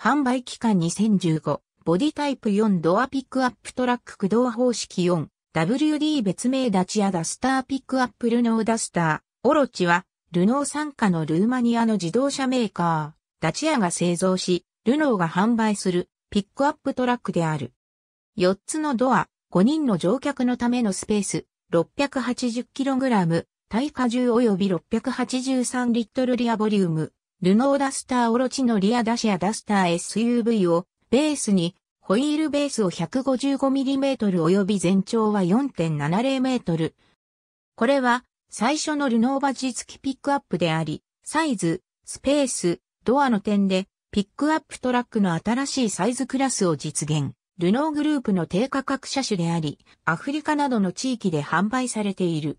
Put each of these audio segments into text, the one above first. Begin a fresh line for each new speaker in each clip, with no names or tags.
販売期間2015、ボディタイプ4ドアピックアップトラック駆動方式 4WD 別名ダチアダスターピックアップルノーダスター、オロチは、ルノー傘下のルーマニアの自動車メーカー、ダチアが製造し、ルノーが販売するピックアップトラックである。4つのドア、5人の乗客のためのスペース、680kg、耐荷重及び683リットルリアボリューム、ルノーダスターオロチのリアダシアダスター SUV をベースにホイールベースを 155mm 及び全長は 4.70m。これは最初のルノーバジ付きピックアップであり、サイズ、スペース、ドアの点でピックアップトラックの新しいサイズクラスを実現。ルノーグループの低価格車種であり、アフリカなどの地域で販売されている。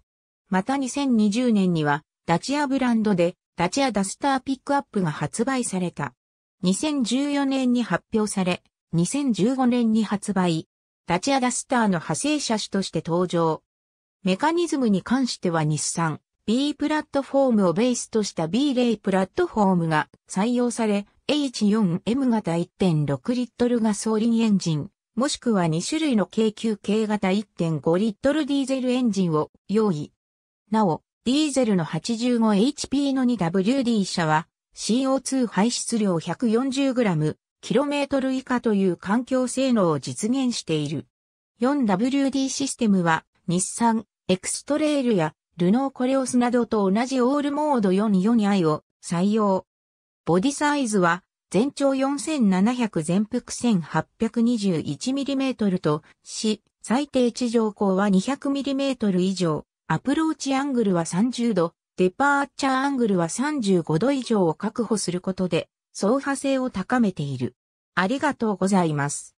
また2020年には、ダチアブランドで、ダチアダスターピックアップが発売された。2014年に発表され、2015年に発売。ダチアダスターの派生車種として登場。メカニズムに関しては日産 B プラットフォームをベースとした b レイプラットフォームが採用され、H4M 型1.6リットルガソリンエンジン、もしくは2種類の k 級 k 型1.5リットルディーゼルエンジンを用意。なお、ディーゼルの 85HP の 2WD 車は CO2 排出量 140g、km 以下という環境性能を実現している。4WD システムは日産、エクストレイルやルノーコレオスなどと同じオールモード4 4 i を採用。ボディサイズは全長4700全幅 1821mm とし、最低地上高は 200mm 以上。アプローチアングルは30度、デパーチャーアングルは35度以上を確保することで、走破性を高めている。ありがとうございます。